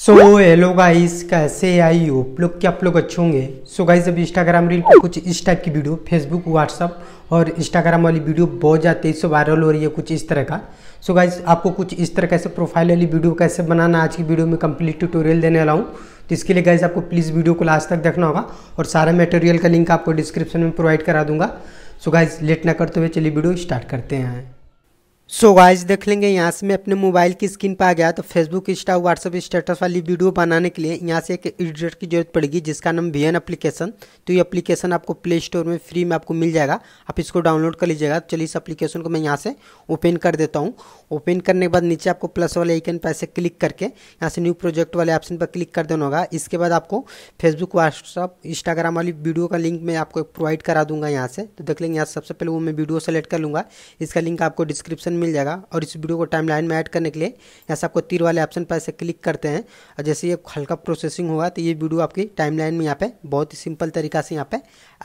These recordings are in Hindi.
सो हेलो गाइस कैसे आई आप लोग क्या आप लोग अच्छे होंगे सो गाइस अब इंस्टाग्राम रील पर कुछ इस टाइप की वीडियो फेसबुक व्हाट्सअप और इंस्टाग्राम वाली वीडियो बहुत ज़्यादा तेज़ से वायरल हो रही है कुछ इस तरह का सो so गाइस आपको कुछ इस तरह कैसे प्रोफाइल वाली वीडियो कैसे बनाना आज की वीडियो में कंप्लीट ट्यूटोरियल देने वाला हूँ तो इसके लिए गाइज आपको प्लीज़ वीडियो को लास्ट तक देखना होगा और सारा मटेरियल का लिंक आपको डिस्क्रिप्शन में प्रोवाइड करा दूंगा सो गाइज लेट ना करते हुए चलिए वीडियो स्टार्ट करते हैं सो so देख लेंगे यहाँ से मैं अपने मोबाइल की स्क्रीन पर आ गया तो फेसबुक इंस्टा व्हाट्सअप स्टेटस वाली वीडियो बनाने के लिए यहाँ से एक एडिटर की जरूरत पड़ेगी जिसका नाम वी एन अप्लीकेशन तो ये एप्लीकेशन आपको प्ले स्टोर में फ्री में आपको मिल जाएगा आप इसको डाउनलोड कर लीजिएगा तो चलिए इस एप्लीकेशन को मैं यहाँ से ओपन कर देता हूँ ओपन करने के बाद नीचे आपको प्लस वाले आइकन पर ऐसे क्लिक करके यहाँ से न्यू प्रोजेक्ट वाले ऑप्शन पर क्लिक कर देना होगा इसके बाद आपको फेसबुक व्हाट्सअप इंस्टाग्राम वाली वीडियो का लिंक मैं आपको प्रोवाइड करा दूंगा यहाँ से तो देख लेंगे यहाँ सबसे पहले वो मैं वीडियो सेलेक्ट कर लूँगा इसका लिंक आपको डिस्क्रिप्शन मिल जाएगा और इस वीडियो को टाइमलाइन में ऐड करने के लिए यहाँ से आपको तीर वाले ऑप्शन पर ऐसे क्लिक करते हैं और जैसे ये हल्का प्रोसेसिंग होगा तो ये वीडियो आपकी टाइमलाइन में यहाँ पे बहुत ही सिंपल तरीका से यहाँ पे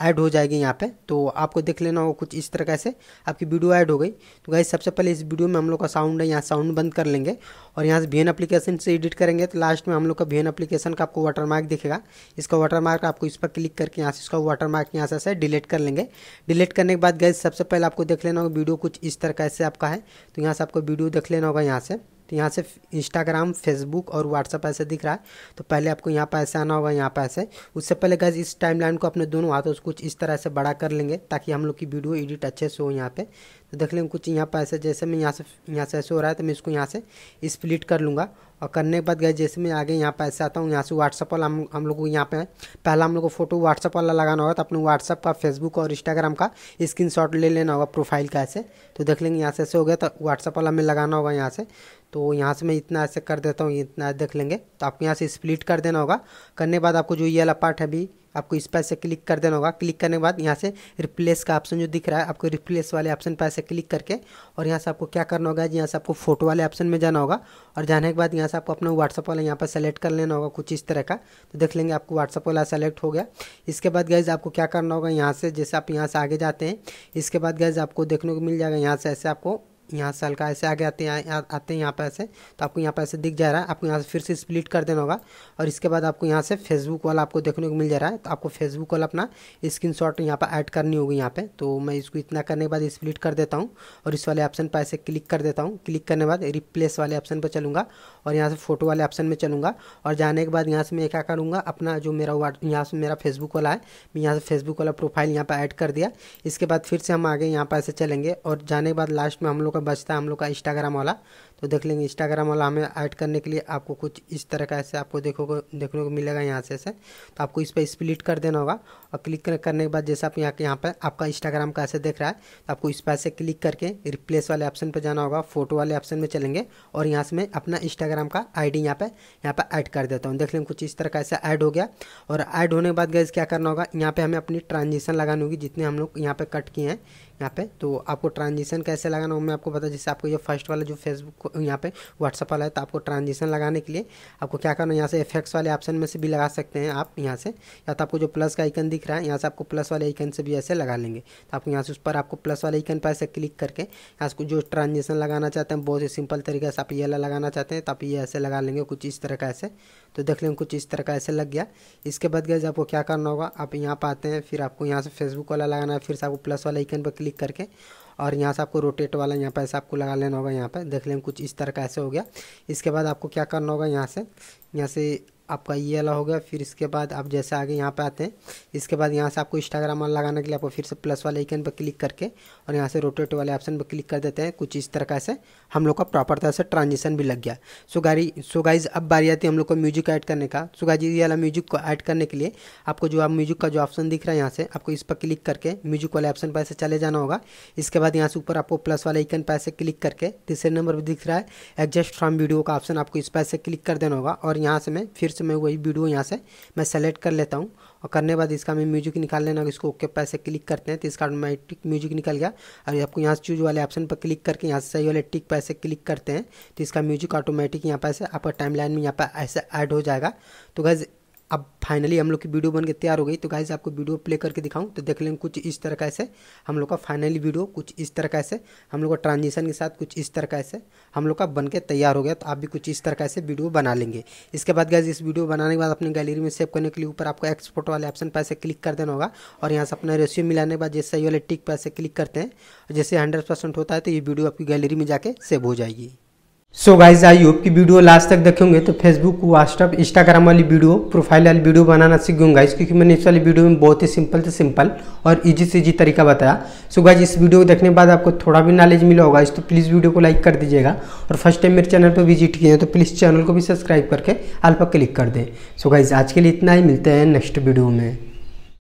ऐड हो जाएगी यहाँ पे तो आपको देख लेना होगा कुछ इस तरह से आपकी वीडियो ऐड हो गई तो गाइज सबसे पहले इस वीडियो में हम लोग का साउंड है यहाँ साउंड बंद कर लेंगे और यहाँ से भी एप्लीकेशन से एडिट करेंगे तो लास्ट में हम लोग का भी एप्लीकेशन का आपको वाटरमार्क दिखेगा इसका वाटरमार्क आपको इस पर क्लिक करके यहाँ से इसका वाटरमार्क यहाँ से डिलीट कर लेंगे डिलीट करने के बाद गैस सबसे पहले आपको देख लेना होगा वीडियो कुछ इस तरह से आपका है तो यहाँ से आपको वीडियो देख लेना होगा यहाँ से तो यहाँ से इंस्टाग्राम फेसबुक और व्हाट्सअप ऐसे दिख रहा है तो पहले आपको यहाँ पर ऐसे आना होगा यहाँ पर ऐसे उससे पहले गैस इस टाइमलाइन को अपने दोनों हाथों से कुछ इस तरह से बड़ा कर लेंगे ताकि हम लोग की वीडियो एडिट अच्छे से हो यहाँ पे तो देख लेंगे कुछ यहाँ पर ऐसे जैसे मैं यहाँ से यहाँ से ऐसे हो रहा है तो मैं इसको यहाँ से स्प्लिट कर लूँगा और करने के बाद गए जैसे मैं आगे यहाँ पर ऐसे आता हूँ यहाँ से व्हाट्सअप वाला हम हम लोग को यहाँ पे पहला हम लोग को फोटो व्हाट्सअप वाला लगाना होगा तो अपने व्हाट्सअप का फेसबुक और इंस्टाग्राम का स्क्रीन ले लेना होगा प्रोफाइल का ऐसे तो देख लेंगे यहाँ से ऐसे हो गया तो व्हाट्सअप वाला हमें लगाना होगा यहाँ से तो यहाँ से मैं इतना ऐसे कर देता हूँ इतना देख लेंगे तो आपको यहाँ से स्प्लिट कर देना होगा करने के बाद आपको जो ये वाला पार्ट है अभी आपको इस पर से क्लिक कर देना होगा क्लिक करने के बाद यहाँ से रिप्लेस का ऑप्शन जो दिख रहा है आपको रिप्लेस वाले ऑप्शन पर से क्लिक करके और यहाँ से आपको क्या करना होगा यहाँ से आपको फोटो वाले ऑप्शन में जाना होगा और जाने के बाद यहाँ से आपको अपना व्हाट्सअप वाला यहाँ पर सेलेक्ट कर लेना होगा कुछ इस तरह का तो देख लेंगे आपको व्हाट्सअप वाला सेलेक्ट हो गया इसके बाद गैज आपको क्या करना होगा यहाँ से जैसे आप यहाँ से आगे जाते हैं इसके बाद गैज आपको देखने को मिल जाएगा यहाँ से ऐसे आपको यहाँ से हल्का ऐसे आगे आते हैं आते हैं यहाँ पर ऐसे तो आपको यहाँ पर ऐसे दिख जा रहा है आपको यहाँ से फिर से स्प्लिट कर देना होगा और इसके बाद आपको यहाँ से फेसबुक वाला आपको देखने को मिल जा रहा है तो आपको फेसबुक वाला अपना स्क्रीन शॉट यहाँ पर ऐड करनी होगी यहाँ पर तो मैं इसको इतना करने के बाद स्प्लिट कर देता हूँ और इस वाले ऑप्शन पर ऐसे क्लिक कर देता हूँ क्लिक करने के बाद रिप्लेस वाले ऑप्शन पर चलूँगा और यहाँ से फोटो वाले ऑप्शन में चलूँगा और जाने के बाद यहाँ से मैं क्या करूँगा अपना जो मेरा वाट यहाँ से मेरा फेसबुक वाला है मैं यहाँ से फेसबुक वाला प्रोफाइल यहाँ पर ऐड कर दिया इसके बाद फिर से हम आगे यहाँ पर ऐसे चलेंगे और जाने के बाद लास्ट में हम लोग बचता है हम लोग का इंस्टाग्राम वाला तो देख लेंगे इंस्टाग्राम वाला हमें ऐड करने के लिए आपको कुछ इस तरह का ऐसे आपको देखोगे देखने को मिलेगा यहाँ से ऐसे तो आपको इस पर स्प्लिट कर देना होगा और क्लिक करने के बाद जैसे आप यहाँ के यहाँ पर आपका इंस्टाग्राम का ऐसे देख रहा है तो आपको इस पर ऐसे क्लिक करके रिप्लेस वाले ऑप्शन पर जाना होगा फोटो वाले ऑप्शन में चलेंगे और यहाँ से मैं अपना इंस्टाग्राम का आई डी यहाँ पर यहाँ पर ऐड कर देता हूँ देख लेंगे कुछ इस तरह का ऐसे ऐड हो गया और ऐड होने के बाद गैस क्या करना होगा यहाँ पर हमें अपनी ट्रांजिशन लगानी होगी जितने हम लोग यहाँ पर कट किए हैं यहाँ पे तो आपको ट्रांजिशन कैसे लगाना हो मैं आपको बता जैसे आपको ये फर्स्ट वाला जो फेसबुक आपको यहाँ पे व्हाट्सअप वाला है तो आपको ट्रांजिशन लगाने के लिए आपको क्या करना है यहाँ से इफेक्ट्स वाले ऑप्शन में से भी लगा सकते हैं आप यहाँ से या तो आपको जो प्लस का आइकन दिख रहा है यहाँ से आपको प्लस वाले आइकन से भी ऐसे लगा लेंगे तो आपको यहाँ से उस पर आपको प्लस वाले आइकन पर ऐसे क्लिक करके यहाँ से जो ट्रांजेक्शन लगाना चाहते हैं बहुत ही सिंपल तरीके से आप ये लगाना चाहते हैं तो आप ये ऐसे लगा लेंगे कुछ इस तरह का ऐसे तो देख लेंगे कुछ इस तरह का ऐसे लग गया इसके बाद गए आपको क्या करना होगा आप यहाँ पर आते हैं फिर आपको यहाँ से फेसबुक वाला लगाना है फिर से आपको प्लस वाला आइकन पर क्लिक करके और यहाँ से आपको रोटेट वाला यहाँ पर ऐसा आपको लगा लेना होगा यहाँ पर देख लेंगे कुछ इस तरह का ऐसे हो गया इसके बाद आपको क्या करना होगा यहाँ से यहाँ से आपका ये वाला हो गया फिर इसके बाद आप जैसे आगे यहाँ पे आते हैं इसके बाद यहाँ से आपको इंस्टाग्राम वाला लगाने के लिए आपको फिर से प्लस वाले आइकन पर क्लिक करके और यहाँ से रोटेट वाले ऑप्शन पर क्लिक कर देते हैं कुछ इस तरह से हम लोग का प्रॉपर तरह से ट्रांजेक्शन भी लग गया सो गाड़ी सो गाइज अब बारी आती है हम लोग को म्यूजिक ऐड करने का सो गाइज ये वाला म्यूजिक को ऐड करने के लिए आपको जो आप म्यूजिक का जो ऑप्शन दिख रहा है यहाँ से आपको इस पर क्लिक करके म्यूजिक वाले ऑप्शन पर ऐसे चले जाना होगा इसके बाद यहाँ से ऊपर आपको प्लस वाले आइकन पर ऐसे क्लिक करके तीसरे नंबर पर दिख रहा है एडजस्ट फ्रॉम वीडियो का ऑप्शन आपको इस पर ऐसे क्लिक कर देना होगा और यहाँ से मैं फिर तो मैं वही वीडियो यहाँ से मैं सेलेक्ट कर लेता हूँ और करने बाद इसका मैं म्यूजिक निकाल लेना इसको ओके पैसे क्लिक करते हैं तो इसका ऑटोमेटिक म्यूजिक निकल गया और आपको यहाँ से चूज वाले ऑप्शन पर क्लिक करके यहाँ से सही वाले टिक पैसे क्लिक करते हैं तो इसका म्यूजिक ऑटोमेटिक यहाँ पैसे आपका टाइम लाइन में यहाँ पर ऐसे ऐड हो जाएगा तो गैस अब फाइनली हम लोग की वीडियो बन के तैयार हो गई तो गाइज आपको वीडियो प्ले करके दिखाऊं तो देख लेंगे कुछ इस तरह का ऐसे हम लोग का फाइनली वीडियो कुछ इस तरह का ऐसे हम लोग का ट्रांजिशन के साथ कुछ इस तरह का ऐसे हम लोग का बनके तैयार हो गया तो आप भी कुछ इस तरह का ऐसे वीडियो बना लेंगे इसके बाद गाइज इस वीडियो बनाने के बाद अपने गैलरी में सेव करने के लिए ऊपर आपको एक्सपोर्ट वाले ऑप्शन पैसे क्लिक कर देना होगा और यहाँ से अपना रेशियो मिलाने के बाद जैसे वाले टिक पैसे क्लिक करते हैं जैसे हंड्रेड होता है तो ये वीडियो आपकी गैलरी में जाके सेव हो जाएगी सो गाइज आई होप की वीडियो लास्ट तक देखेंगे तो फेसबुक व्हाट्सअप इंस्टाग्राम वाली वीडियो प्रोफाइल वाली वीडियो बनाना सीख गए गाइज क्योंकि मैंने इस वाली वीडियो में बहुत ही सिंपल से सिंपल और इजी से इजी तरीका बताया सो so गाइज इस वीडियो को देखने के बाद आपको थोड़ा भी नॉलेज मिला होगा इस तो प्लीज़ वीडियो को लाइक कर दीजिएगा और फर्स्ट टाइम मेरे चैनल पर विजिट किए तो प्लीज़ चैनल को भी सब्सक्राइब करके आल पर क्लिक कर दें सो गाइज आज के लिए इतना ही मिलते हैं नेक्स्ट वीडियो में